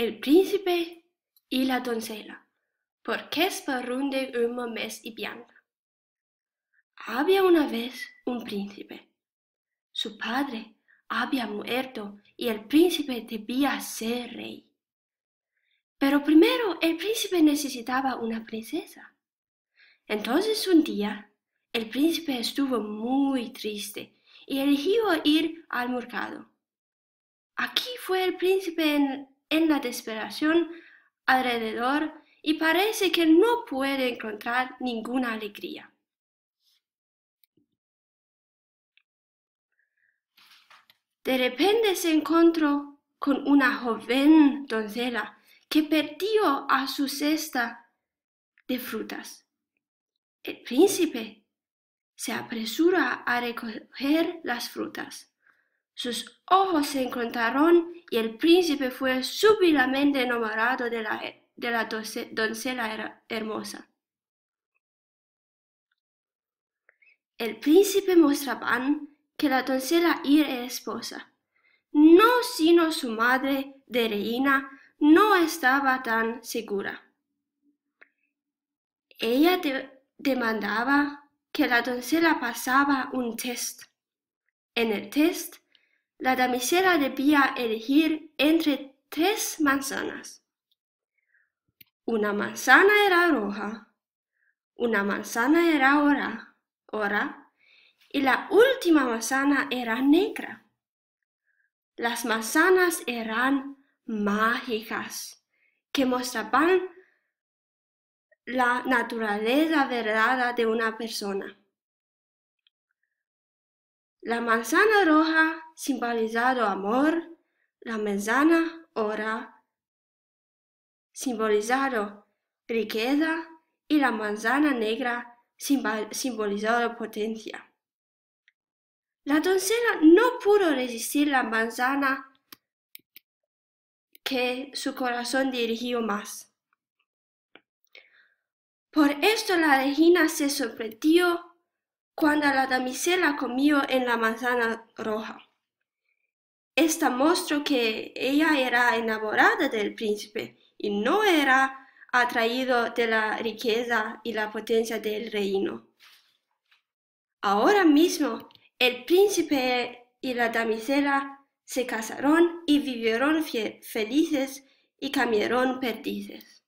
el príncipe y la doncella, porque esparrunde humo mes y bianca. Había una vez un príncipe. Su padre había muerto y el príncipe debía ser rey. Pero primero el príncipe necesitaba una princesa. Entonces un día el príncipe estuvo muy triste y eligió ir al mercado. Aquí fue el príncipe en en la desesperación alrededor y parece que no puede encontrar ninguna alegría. De repente se encontró con una joven doncella que perdió a su cesta de frutas. El príncipe se apresura a recoger las frutas sus ojos se encontraron y el príncipe fue súbitamente enamorado de la, doncella hermosa. El príncipe mostraba que la doncella era esposa. No sino su madre de reina no estaba tan segura. Ella demandaba que la doncella pasaba un test. En el test la damisela debía elegir entre tres manzanas. Una manzana era roja, una manzana era ora, ora y la última manzana era negra. Las manzanas eran mágicas que mostraban la naturaleza verdadera de una persona. La manzana roja simbolizado amor, la manzana ora, simbolizado riqueza y la manzana negra simbolizado potencia. La doncella no pudo resistir la manzana que su corazón dirigió más. Por esto la regina se sorprendió cuando la damisela comió en la manzana roja. Esta mostró que ella era enamorada del príncipe y no era atraído de la riqueza y la potencia del reino. Ahora mismo, el príncipe y la damisela se casaron y vivieron felices y cambiaron perdices.